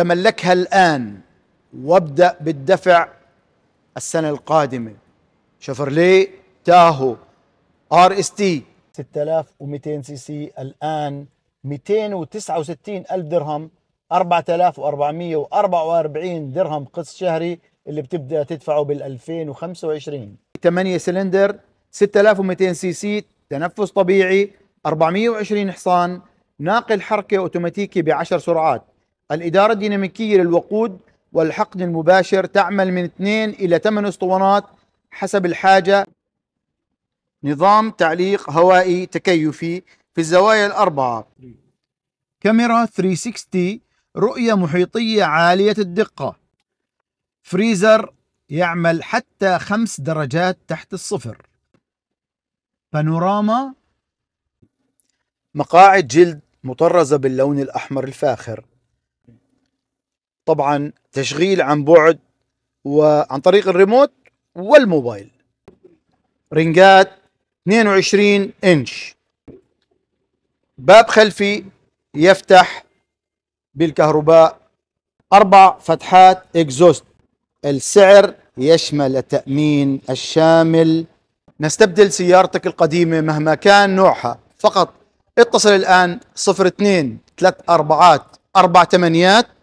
تملكها الآن وابدأ بالدفع السنة القادمة شفرلي تاهو ار اس تي 6200 سي سي الآن 269 ألف درهم 4444 درهم قسط شهري اللي بتبدا تدفعه بال 2025 8 سلندر 6200 سي سي تنفس طبيعي 420 حصان ناقل حركه اوتوماتيكي ب 10 سرعات الإدارة الديناميكية للوقود والحقن المباشر تعمل من 2 إلى 8 أسطوانات حسب الحاجة نظام تعليق هوائي تكيفي في الزوايا الأربعة كاميرا 360 رؤية محيطية عالية الدقة فريزر يعمل حتى خمس درجات تحت الصفر بانوراما مقاعد جلد مطرزة باللون الأحمر الفاخر طبعا تشغيل عن بعد وعن طريق الريموت والموبايل رنجات 22 انش باب خلفي يفتح بالكهرباء أربع فتحات اكزوست السعر يشمل التأمين الشامل نستبدل سيارتك القديمة مهما كان نوعها فقط اتصل الآن 02 3 4 4 8